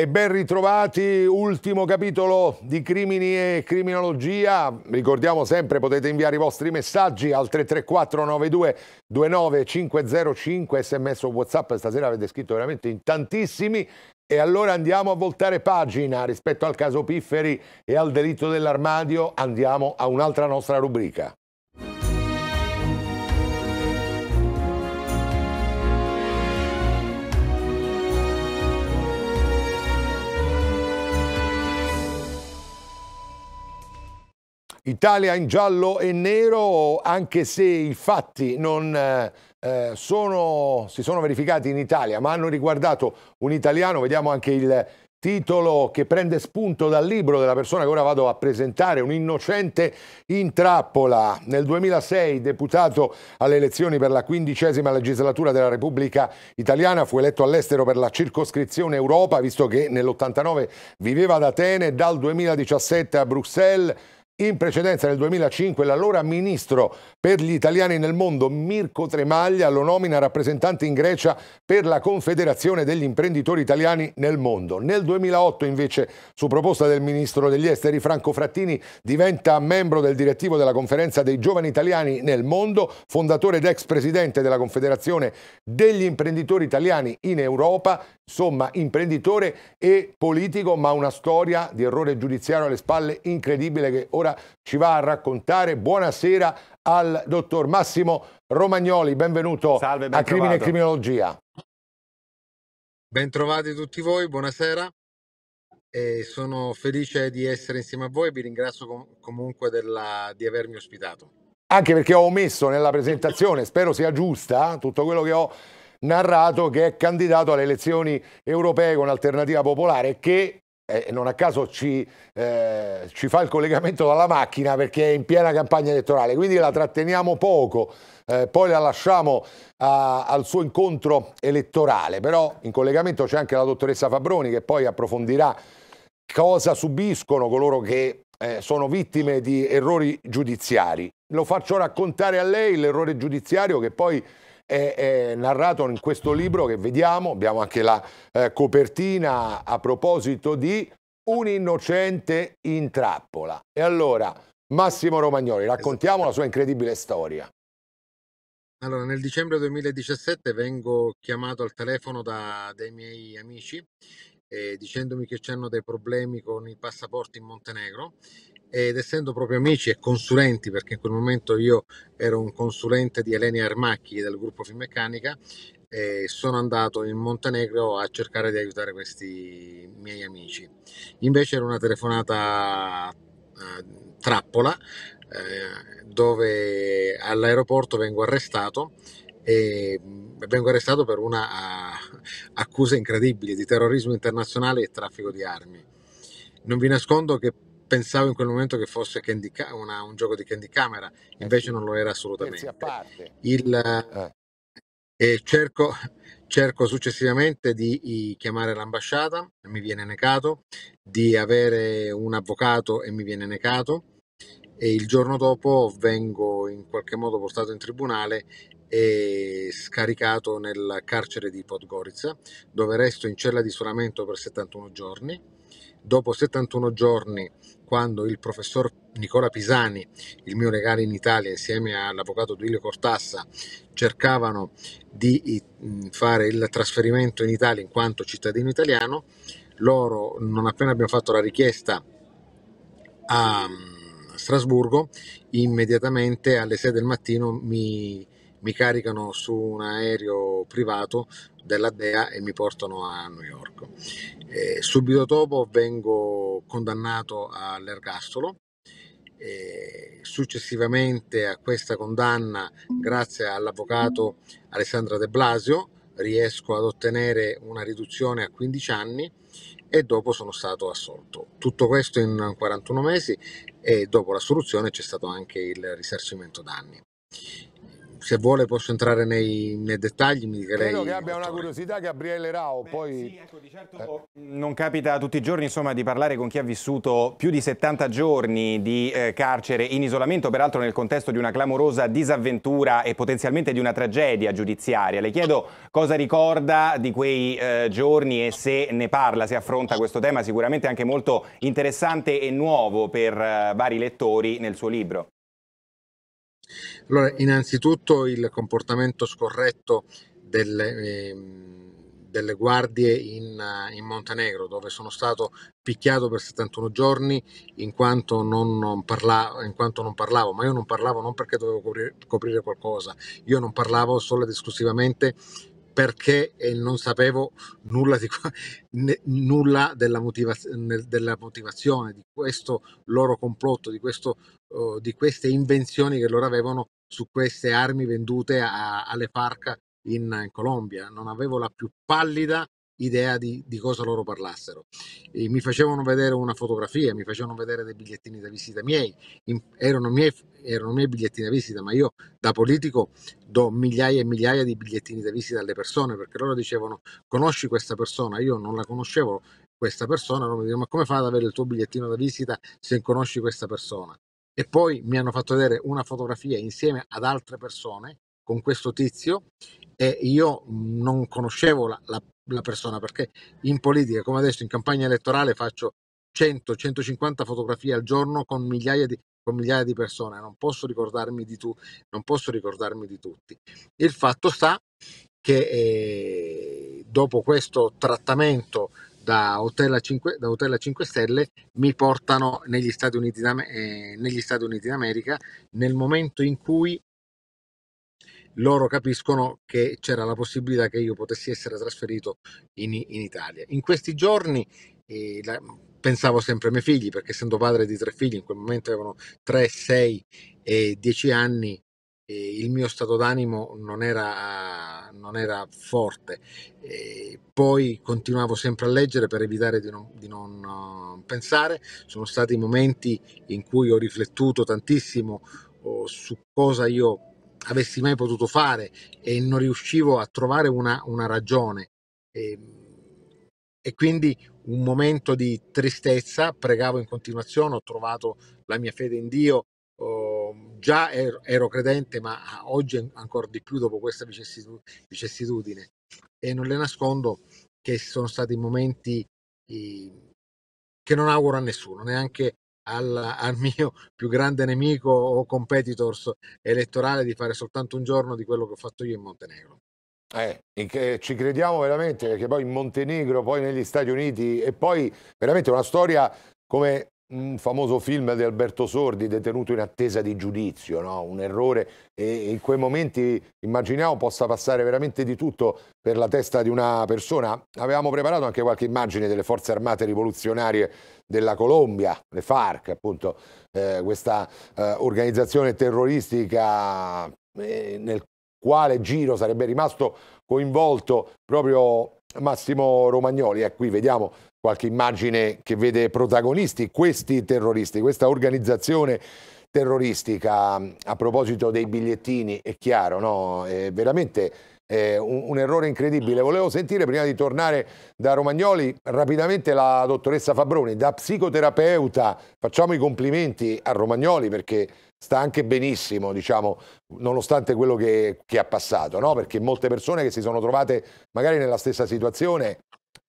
E ben ritrovati, ultimo capitolo di Crimini e Criminologia. Ricordiamo sempre, potete inviare i vostri messaggi al 334-92-29505, sms o whatsapp, stasera avete scritto veramente in tantissimi. E allora andiamo a voltare pagina rispetto al caso Pifferi e al delitto dell'armadio, andiamo a un'altra nostra rubrica. Italia in giallo e nero, anche se i fatti non eh, eh, sono, si sono verificati in Italia, ma hanno riguardato un italiano, vediamo anche il titolo che prende spunto dal libro della persona che ora vado a presentare, un innocente in trappola. Nel 2006 deputato alle elezioni per la quindicesima legislatura della Repubblica Italiana, fu eletto all'estero per la circoscrizione Europa, visto che nell'89 viveva ad Atene, dal 2017 a Bruxelles in precedenza nel 2005 l'allora ministro per gli italiani nel mondo Mirko Tremaglia lo nomina rappresentante in Grecia per la Confederazione degli imprenditori italiani nel mondo. Nel 2008 invece su proposta del ministro degli esteri Franco Frattini diventa membro del direttivo della conferenza dei giovani italiani nel mondo, fondatore ed ex presidente della Confederazione degli imprenditori italiani in Europa, insomma imprenditore e politico ma una storia di errore giudiziario alle spalle incredibile che ora ora ci va a raccontare. Buonasera al dottor Massimo Romagnoli, benvenuto Salve, ben a trovato. Crimine e Criminologia. Bentrovati tutti voi, buonasera. E sono felice di essere insieme a voi vi ringrazio com comunque della, di avermi ospitato. Anche perché ho omesso nella presentazione, spero sia giusta, tutto quello che ho narrato che è candidato alle elezioni europee con Alternativa Popolare che e non a caso ci, eh, ci, fa il collegamento dalla macchina perché è in piena campagna elettorale, quindi la tratteniamo poco, eh, poi la lasciamo a, al suo incontro elettorale, però in collegamento c'è anche la dottoressa Fabroni che poi approfondirà cosa subiscono coloro che eh, sono vittime di errori giudiziari. Lo faccio raccontare a lei l'errore giudiziario che poi è, è, narrato in questo libro che vediamo, abbiamo anche la eh, copertina a proposito di Un innocente in trappola. E allora, Massimo Romagnoli, raccontiamo la sua incredibile storia. Allora, nel dicembre 2017 vengo chiamato al telefono da dei miei amici eh, dicendomi che c'hanno dei problemi con i passaporti in Montenegro ed essendo proprio amici e consulenti, perché in quel momento io ero un consulente di Eleni Armacchi del gruppo Finmeccanica, eh, sono andato in Montenegro a cercare di aiutare questi miei amici. Invece era una telefonata eh, trappola eh, dove all'aeroporto vengo arrestato e vengo arrestato per una uh, accusa incredibile di terrorismo internazionale e traffico di armi. Non vi nascondo che pensavo in quel momento che fosse Ca- una, un gioco di Candy Camera, eh invece non lo era assolutamente. Il, eh, cerco, cerco successivamente di chiamare l'ambasciata, mi viene negato, di avere un avvocato e mi viene negato e il giorno dopo vengo in qualche modo portato in tribunale e scaricato nel carcere di Podgorica dove resto in cella di isolamento per 71 giorni dopo 71 giorni, quando il professor Nicola Pisani, il mio legale in Italia, insieme all'avvocato Duilio Cortassa, cercavano di fare il trasferimento in Italia in quanto cittadino italiano, loro, non appena abbiamo fatto la richiesta a Strasburgo, immediatamente alle 6 del mattino mi mi caricano su un aereo privato della DEA e mi portano a New York. E subito dopo vengo condannato all'ergastolo. E successivamente a questa condanna, grazie all'avvocato Alessandra De Blasio, riesco ad ottenere una riduzione a 15 anni e dopo sono stato assolto. Tutto questo in 41 mesi e dopo l'assoluzione c'è stato anche il risarcimento danni se vuole posso entrare nei, nei dettagli. Mi Credo che abbia una curiosità Gabriele Rao. Beh, poi... Sì, ecco, di certo eh. non capita tutti i giorni insomma, di parlare con chi ha vissuto più di 70 giorni di eh, carcere in isolamento, peraltro nel contesto di una clamorosa disavventura e potenzialmente di una tragedia giudiziaria. Le chiedo cosa ricorda di quei eh, giorni e se ne parla, se affronta questo tema sicuramente anche molto interessante e nuovo per eh, vari lettori nel suo libro. Allora, innanzitutto il comportamento scorretto delle, eh, delle guardie in, eh, in, Montenegro, dove sono stato picchiato per 71 giorni in quanto non, non parlavo, in quanto non parlavo, ma io non parlavo non perché dovevo coprire, coprire qualcosa, io non parlavo solo ed esclusivamente perché non sapevo nulla, di, ne, nulla della, motivaz della, motivazione di questo loro complotto, di, questo, uh, di, queste invenzioni che loro avevano su queste armi vendute a, alle FARC in, in, Colombia. Non avevo la più pallida idea di, di cosa loro parlassero. E mi facevano vedere una fotografia, mi facevano vedere dei bigliettini da visita miei, in, erano, miei erano miei bigliettini da visita, ma io da politico do migliaia e migliaia di bigliettini da visita alle persone perché loro dicevano conosci questa persona, io non la conoscevo questa persona, loro mi dicono ma come fa ad avere il tuo bigliettino da visita se conosci questa persona? E poi mi hanno fatto vedere una fotografia insieme ad altre persone con questo tizio e io non conoscevo la, la, la persona perché in politica, come adesso in campagna elettorale, faccio 100-150 fotografie al giorno con migliaia di, con migliaia di persone, non posso ricordarmi di, tu, non posso ricordarmi di tutti. Il fatto sta che eh, dopo questo trattamento da hotel, a 5, da hotel a 5 stelle mi portano negli Stati, Uniti, eh, negli Stati Uniti d'America nel momento in cui loro capiscono che c'era la possibilità che io potessi essere trasferito in, in Italia. In questi giorni eh, la, pensavo sempre ai miei figli, perché essendo padre di tre figli, in quel momento avevano 3, 6 e 10 anni, eh, il mio stato d'animo non era, non era forte. Eh, poi continuavo sempre a leggere per evitare di non, di non eh, pensare. Sono stati momenti in cui ho riflettuto tantissimo oh, su cosa io avessi mai potuto fare e non riuscivo a trovare una, una ragione. E, ehm, e, quindi un momento di tristezza, pregavo in continuazione, ho trovato la mia fede in Dio, oh, già ero, ero, credente, ma oggi ancora di più dopo questa vicissitudine. E non le nascondo che sono stati momenti eh, che non auguro a nessuno, neanche alla, al mio più grande nemico o competitors elettorale di fare soltanto un giorno di quello che ho fatto io in Montenegro. Eh, che ci crediamo veramente perché poi in Montenegro, poi negli Stati Uniti e poi veramente una storia come un famoso film di Alberto Sordi, detenuto in attesa di giudizio, no? un errore e in quei momenti immaginiamo possa passare veramente di tutto per la testa di una persona. Avevamo preparato anche qualche immagine delle forze armate rivoluzionarie della Colombia, le FARC, appunto, eh, questa eh, organizzazione terroristica eh, nel quale giro sarebbe rimasto coinvolto proprio Massimo Romagnoli. E ecco, qui vediamo qualche immagine che vede protagonisti questi terroristi, questa organizzazione terroristica. A proposito dei bigliettini, è chiaro, no? È veramente eh, un, un, errore incredibile. Volevo sentire prima di tornare da Romagnoli rapidamente la dottoressa Fabroni, da psicoterapeuta. Facciamo i complimenti a Romagnoli perché sta anche benissimo, diciamo, nonostante quello che, che ha passato, no? perché molte persone che si sono trovate magari nella stessa situazione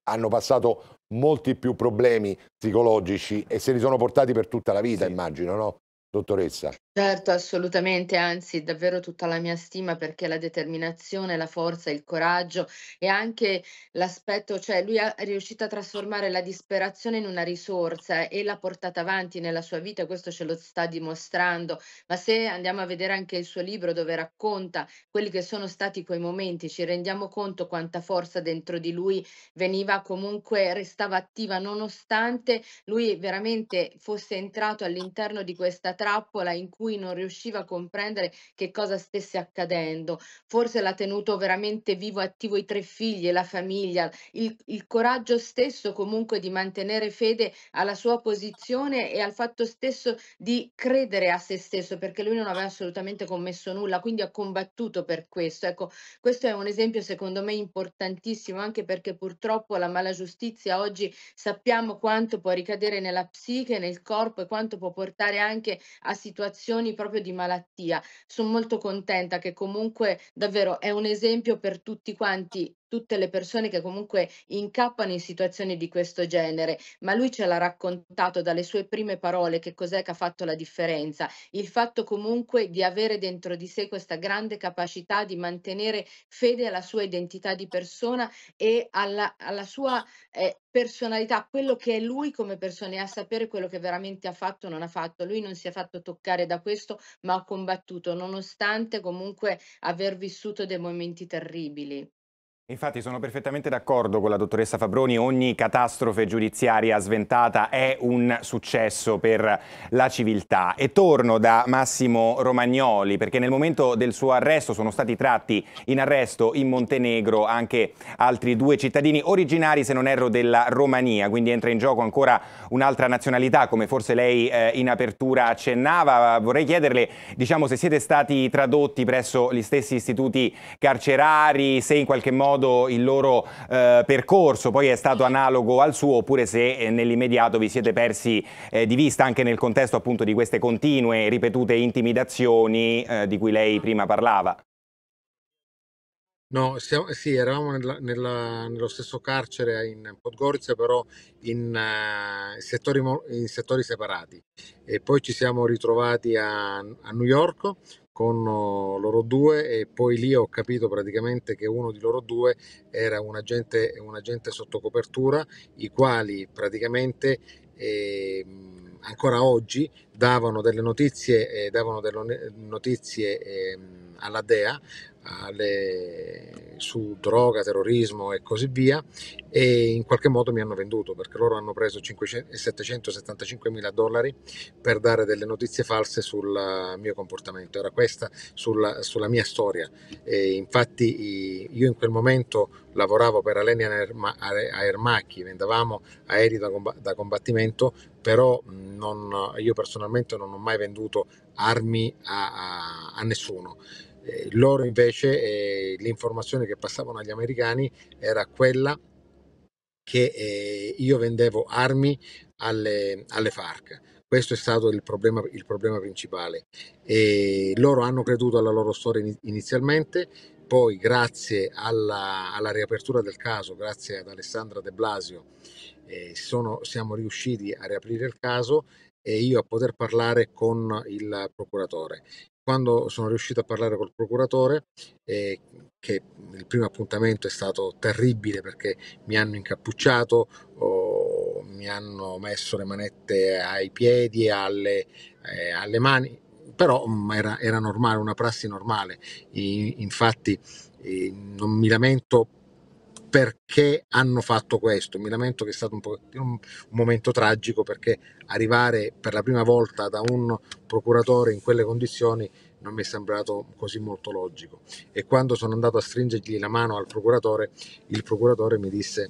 hanno passato molti più problemi psicologici e se li sono portati per tutta la vita, sì. immagino, no, dottoressa? Certo, assolutamente, anzi davvero tutta la mia stima perché la determinazione, la forza, il coraggio e anche l'aspetto, cioè lui ha- è riuscito a trasformare la disperazione in una risorsa e l'ha portata avanti nella sua vita, questo ce lo sta dimostrando. Ma se andiamo a vedere anche il suo libro dove racconta quelli che sono stati quei momenti, ci rendiamo conto quanta forza dentro di lui veniva comunque, restava attiva nonostante lui veramente fosse entrato all'interno di questa trappola in cui cui non riusciva a comprendere che cosa stesse accadendo. Forse l'ha tenuto veramente vivo e attivo i tre figli e la famiglia, il, il coraggio stesso comunque di mantenere fede alla sua posizione e al fatto stesso di credere a se stesso, perché lui non aveva assolutamente commesso nulla, quindi ha combattuto per questo. Ecco, questo è un esempio secondo me importantissimo, anche perché purtroppo la mala giustizia oggi sappiamo quanto può ricadere nella psiche, nel corpo e quanto può portare anche a situazioni situazioni proprio di malattia. Sono molto contenta che comunque davvero è un esempio per tutti quanti tutte le persone che comunque incappano in situazioni di questo genere, ma lui ce l'ha raccontato dalle sue prime parole che cos'è che ha fatto la differenza, il fatto comunque di avere dentro di sé questa grande capacità di mantenere fede alla sua identità di persona e alla, alla sua eh, personalità, quello che è lui come persona e a sapere quello che veramente ha fatto o non ha fatto. Lui non si è fatto toccare da questo, ma ha combattuto nonostante comunque aver vissuto dei momenti terribili. Infatti sono perfettamente d'accordo con la dottoressa Fabroni, ogni catastrofe giudiziaria sventata è un successo per la civiltà. E torno da Massimo Romagnoli, perché nel momento del suo arresto sono stati tratti in arresto in Montenegro anche altri due cittadini originari, se non erro, della Romania, quindi entra in gioco ancora un'altra nazionalità, come forse lei eh, in apertura accennava. Vorrei chiederle, diciamo, se siete stati tradotti presso gli stessi istituti carcerari, se in qualche modo modo il loro eh, percorso poi è stato analogo al suo oppure se eh, nell'immediato vi siete persi eh, di vista anche nel contesto appunto di queste continue ripetute intimidazioni eh, di cui lei prima parlava. No, siamo, sì, eravamo nella, nella, nello stesso carcere in Podgorica, però in, uh, settori, in settori separati. E poi ci siamo ritrovati a, a New York con eh, loro due e poi lì ho capito praticamente che uno di loro due era un agente, un agente sotto copertura, i quali praticamente... Eh, ancora oggi davano delle notizie, eh, davano delle notizie eh, alla DEA alle, su droga, terrorismo e così via e in qualche modo mi hanno venduto perché loro hanno preso 500, 775 mila dollari per dare delle notizie false sul mio comportamento, era questa sulla, sulla mia storia e infatti io in quel momento lavoravo per Alenia Aermacchi, vendavamo aerei da, combattimento però non, io personalmente non ho mai venduto armi a, a, a nessuno. Eh, loro invece eh, l'informazione che passavano agli americani era quella che eh, io vendevo armi alle, alle, FARC. Questo è stato il problema, il problema principale. E loro hanno creduto alla loro storia inizialmente, poi grazie alla, alla riapertura del caso, grazie ad Alessandra De Blasio, eh, sono, siamo riusciti a riaprire il caso e io a poter parlare con il procuratore. Quando sono riuscito a parlare col procuratore, eh, che il primo appuntamento è stato terribile perché mi hanno incappucciato, oh, mi hanno messo le manette ai piedi, alle, eh, alle mani, però mm, era, era, normale, una prassi normale. I, infatti eh, non mi lamento perché hanno fatto questo, mi lamento che è stato un, un, momento tragico perché arrivare per la prima volta da un procuratore in quelle condizioni non mi è sembrato così molto logico e quando sono andato a stringergli la mano al procuratore, il procuratore mi disse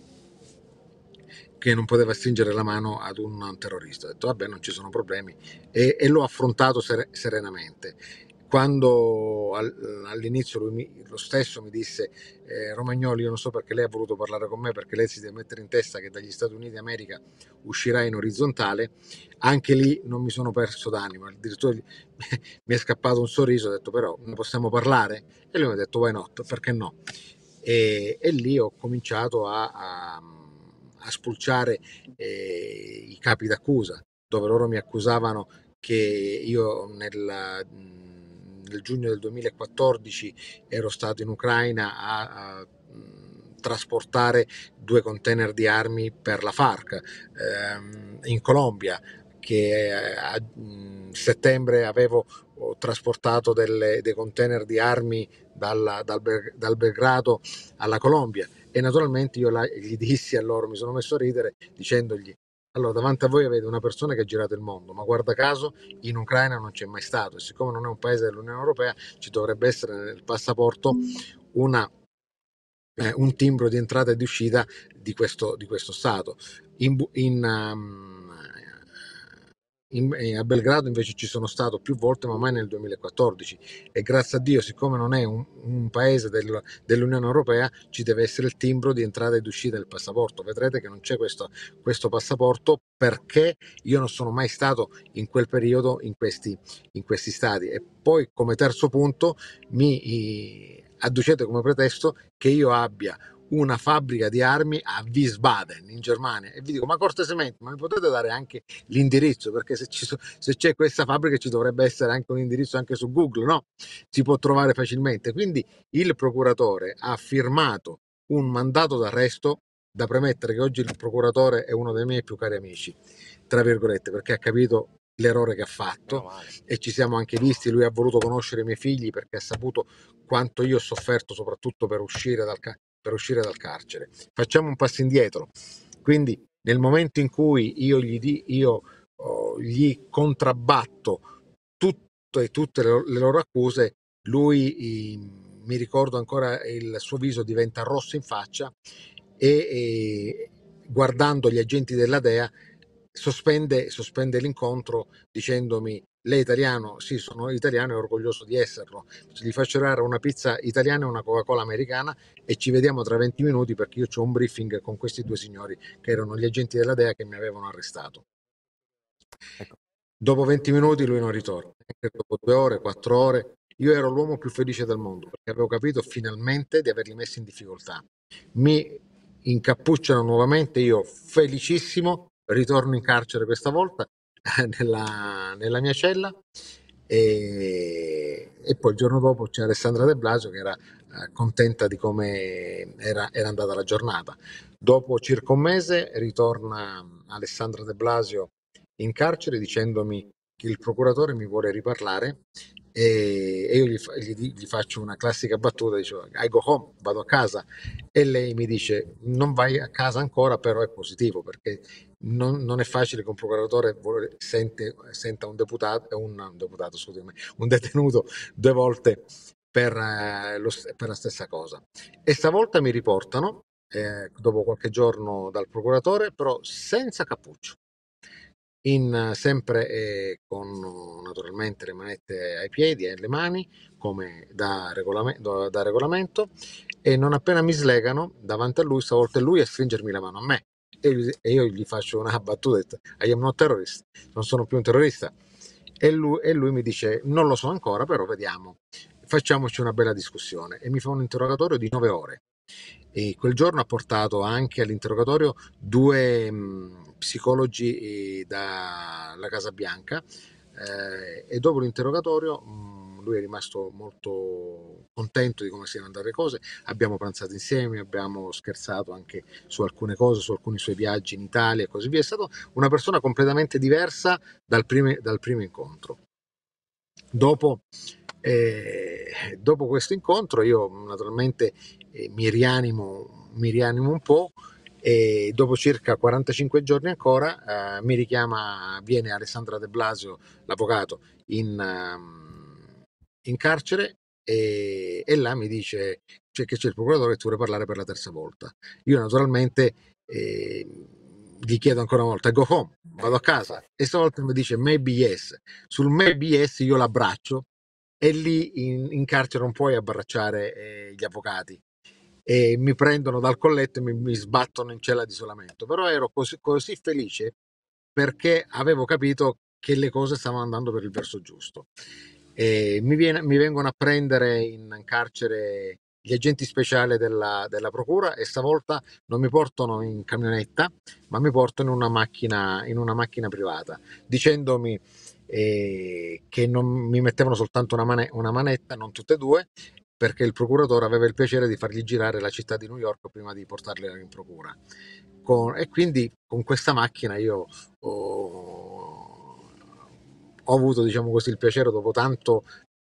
che non poteva stringere la mano ad un terrorista. Ha detto vabbè non ci sono problemi e, e l'ho affrontato ser- serenamente. Quando all'inizio lui mi, lo stesso mi disse eh, Romagnoli io non so perché lei ha voluto parlare con me perché lei si deve mettere in testa che dagli Stati Uniti d'America uscirà in orizzontale, anche lì non mi sono perso d'animo, addirittura mi è scappato un sorriso, ho detto però ne possiamo parlare e lui mi ha detto why not, perché no? E, e lì ho cominciato a, a a spulciare eh, i capi d'accusa, dove loro mi accusavano che io nel, nel giugno del 2014 ero stato in Ucraina a, a trasportare due container di armi per la FARC ehm, in Colombia che eh, a settembre avevo trasportato delle, dei container di armi dalla, dal, dal Belgrado alla Colombia e naturalmente io la, gli dissi a loro, mi sono messo a ridere dicendogli, allora davanti a voi avete una persona che ha girato il mondo, ma guarda caso in Ucraina non c'è mai stato e siccome non è un paese dell'Unione Europea ci dovrebbe essere nel passaporto una eh, un timbro di entrata e di uscita di questo, di questo Stato. In, in, um, in, eh, a Belgrado invece ci sono stato più volte, ma mai nel 2014. E grazie a Dio, siccome non è un, un paese del, dell'Unione Europea, ci deve essere il timbro di entrata ed uscita del passaporto. Vedrete che non c'è questo, questo passaporto perché io non sono mai stato in quel periodo in questi, in questi stati. E poi come terzo punto mi i, adducete come pretesto che io abbia una fabbrica di armi a Wiesbaden in Germania e vi dico ma cortesemente ma mi potete dare anche l'indirizzo perché se, so, se c'è questa fabbrica ci dovrebbe essere anche un indirizzo anche su Google no? Si può trovare facilmente quindi il procuratore ha firmato un mandato d'arresto da premettere che oggi il procuratore è uno dei miei più cari amici tra virgolette perché ha capito l'errore che ha fatto e ci siamo anche visti, lui ha voluto conoscere i miei figli perché ha saputo quanto io ho sofferto soprattutto per uscire dal, per uscire dal carcere. Facciamo un passo indietro. Quindi nel momento in cui io gli, di, io, oh, gli contrabbatto tutte, tutte le, le loro accuse, lui, i, mm, mi ricordo ancora, il suo viso diventa rosso in faccia e, e guardando gli agenti della DEA sospende, sospende l'incontro dicendomi lei è italiano? Sì, sono italiano e orgoglioso di esserlo. Gli faccio dare una pizza italiana e una Coca-Cola americana e ci vediamo tra 20 minuti perché io ho un briefing con questi due signori che erano gli agenti della DEA che mi avevano arrestato. Ecco. Dopo 20 minuti lui non ritorna, dopo due ore, quattro ore. Io ero l'uomo più felice del mondo perché avevo capito finalmente di averli messi in difficoltà. Mi incappucciano nuovamente, io felicissimo, ritorno in carcere questa volta nella, nella mia cella e, e, poi il giorno dopo c'è Alessandra De Blasio che era eh, contenta di come era, era, andata la giornata. Dopo circa un mese ritorna Alessandra De Blasio in carcere dicendomi che il procuratore mi vuole riparlare e, e io gli, gli, gli, faccio una classica battuta, dicevo I go home, vado a casa e lei mi dice non vai a casa ancora però è positivo perché non, non, è facile che un procuratore sente, senta un deputato, un, un, deputato scusami, un detenuto due volte per, eh, lo, per, la stessa cosa. E stavolta mi riportano, eh, dopo qualche giorno dal procuratore, però senza cappuccio. In, sempre eh, con naturalmente le manette ai piedi e alle mani, come da, regolame, da, da regolamento, e non appena mi slegano davanti a lui, stavolta è lui a stringermi la mano a me e io gli faccio una battuta, detto, I am not terrorist, non sono più un terrorista. E lui, e lui, mi dice non lo so ancora però vediamo facciamoci una bella discussione e mi fa un interrogatorio di nove ore e quel giorno ha portato anche all'interrogatorio due mh, mm, psicologi eh, dalla Casa Bianca eh, e dopo l'interrogatorio mh, mm, lui è rimasto molto contento di come siano andate le cose, abbiamo pranzato insieme, abbiamo scherzato anche su alcune cose, su alcuni suoi viaggi in Italia e così via, è stata una persona completamente diversa dal, prime, dal primo incontro. Dopo, eh, dopo, questo incontro io naturalmente eh, mi, rianimo, mi rianimo un po' e dopo circa 45 giorni ancora eh, mi richiama, viene Alessandra De Blasio, l'avvocato, in, ehm, in carcere e, e là mi dice cioè, che c'è il procuratore e tu vuoi parlare per la terza volta. Io naturalmente eh, gli chiedo ancora una volta, go home, vado a casa. E stavolta mi dice maybe yes. Sul maybe yes io l'abbraccio e lì in, in carcere non puoi abbracciare eh, gli avvocati. E mi prendono dal colletto e mi, mi sbattono in cella di isolamento. Però ero così, così felice perché avevo capito che le cose stavano andando per il verso giusto e mi, viene, mi, vengono a prendere in carcere gli agenti speciali della, della, procura e stavolta non mi portano in camionetta ma mi portano in una macchina, in una macchina privata dicendomi eh, che non, mi mettevano soltanto una, man- una manetta, non tutte e due perché il procuratore aveva il piacere di fargli girare la città di New York prima di portarli in procura. Con, e quindi con questa macchina io oh, ho avuto diciamo così, il piacere dopo, tanto,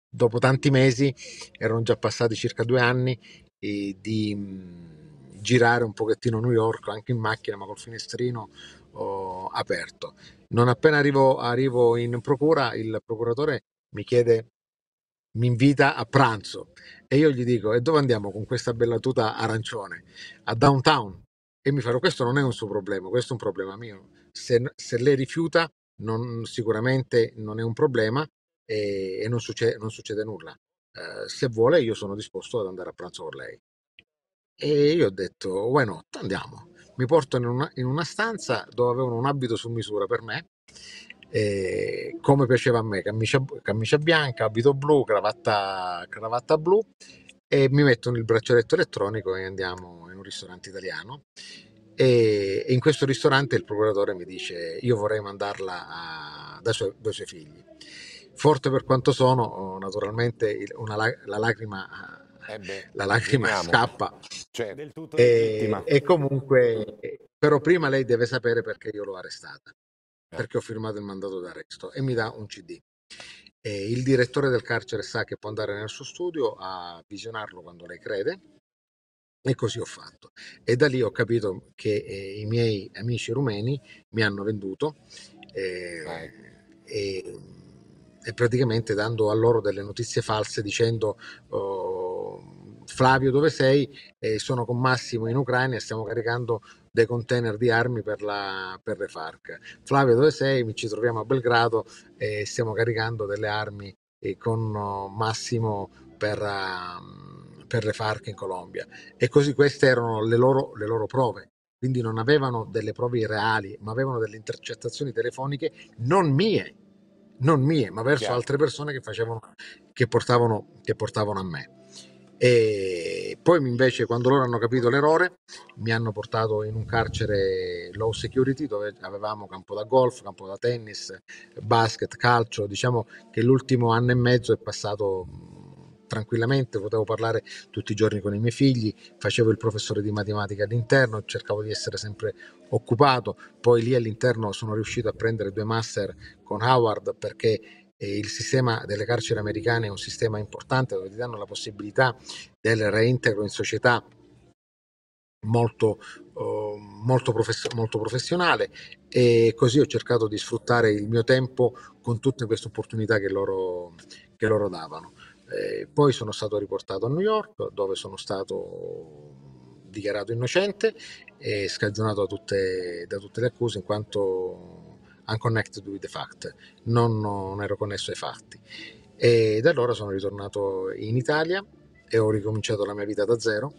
dopo tanti mesi, erano già passati circa due anni, di mm, girare un pochettino New York anche in macchina ma col finestrino oh, aperto. Non appena arrivo, arrivo in procura il procuratore mi chiede mi invita a pranzo e io gli dico e dove andiamo con questa bella tuta arancione? A downtown e mi farò questo non è un suo problema, questo è un problema mio. Se, se lei rifiuta non, sicuramente non è un problema e, eh, e non, succede, non, succede, nulla. Eh, se vuole io sono disposto ad andare a pranzo con lei. E io ho detto, why not, andiamo. Mi porto in una, in una stanza dove avevano un abito su misura per me, eh, come piaceva a me, camicia, camicia bianca, abito blu, cravatta, cravatta blu, e mi mettono il braccialetto elettronico e andiamo in un ristorante italiano e, in questo ristorante il procuratore mi dice io vorrei mandarla a, da suoi, dai suoi figli. Forte per quanto sono, oh, naturalmente una, la lacrima eh la lacrima diciamo, scappa. Cioè, e, e, comunque, però prima lei deve sapere perché io l'ho arrestata, eh. perché ho firmato il mandato d'arresto e mi dà un CD. E il direttore del carcere sa che può andare nel suo studio a visionarlo quando lei crede e così ho fatto. E da lì ho capito che eh, i miei amici rumeni mi hanno venduto eh, e, e, praticamente dando a loro delle notizie false dicendo oh, Flavio dove sei? Eh, sono con Massimo in Ucraina e stiamo caricando dei container di armi per, la, per le FARC. Flavio dove sei? Ci troviamo a Belgrado e stiamo caricando delle armi eh, con oh, Massimo per... Uh, per le FARC in Colombia. E così queste erano le loro, le loro prove quindi non avevano delle prove reali, ma avevano delle intercettazioni telefoniche non mie, non mie, ma verso Chiaro. altre persone che, facevano, che, portavano, che, portavano, a me. E poi invece quando loro hanno capito l'errore mi hanno portato in un carcere low security dove avevamo campo da golf, campo da tennis, basket, calcio, diciamo che l'ultimo anno e mezzo è passato tranquillamente, potevo parlare tutti i giorni con i miei figli, facevo il professore di matematica all'interno, cercavo di essere sempre occupato, poi lì all'interno sono riuscito a prendere due master con Howard perché eh, il sistema delle carceri americane è un sistema importante dove ti danno la possibilità del reintegro in società molto, eh, molto, profes- molto professionale e così ho cercato di sfruttare il mio tempo con tutte queste opportunità che loro, che loro davano. Eh, poi sono stato riportato a New York dove sono stato dichiarato innocente e scagionato da tutte, da tutte le accuse in quanto unconnected with the fact, non, non ero connesso ai fatti. E da allora sono ritornato in Italia e ho ricominciato la mia vita da zero.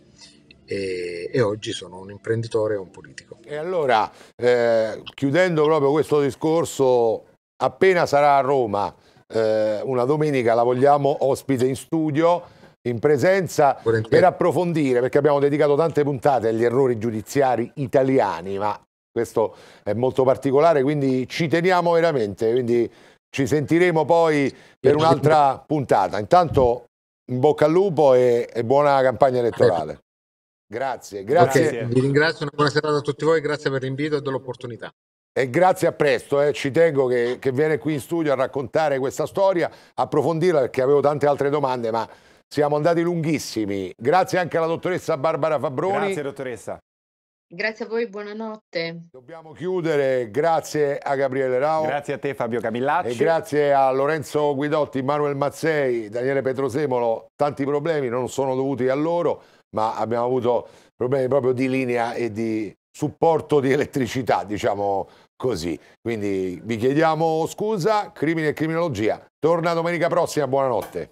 E, e, oggi sono un imprenditore e un politico. E allora, eh, chiudendo proprio questo discorso, appena sarà a Roma, eh, una domenica la vogliamo ospite in studio, in presenza, Volentieri. per approfondire, perché abbiamo dedicato tante puntate agli errori giudiziari italiani, ma questo è molto particolare, quindi ci teniamo veramente, quindi ci sentiremo poi per un'altra puntata. Intanto in bocca al lupo e, e buona campagna elettorale. Grazie, grazie. Okay, vi ringrazio, una buona serata a tutti voi, grazie per l'invito e dell'opportunità. E grazie a presto, eh. ci tengo che, che viene qui in studio a raccontare questa storia, approfondirla perché avevo tante altre domande, ma siamo andati lunghissimi. Grazie anche alla dottoressa Barbara Fabroni. Grazie dottoressa. Grazie a voi, buonanotte. Dobbiamo chiudere, grazie a Gabriele Rao. Grazie a te Fabio Camillacci. E grazie a Lorenzo Guidotti, Manuel Mazzei, Daniele Petrosemolo. Tanti problemi non sono dovuti a loro, ma abbiamo avuto problemi proprio di linea e di supporto di elettricità, diciamo così. Quindi vi chiediamo scusa, crimine e criminologia. Torna domenica prossima, buonanotte.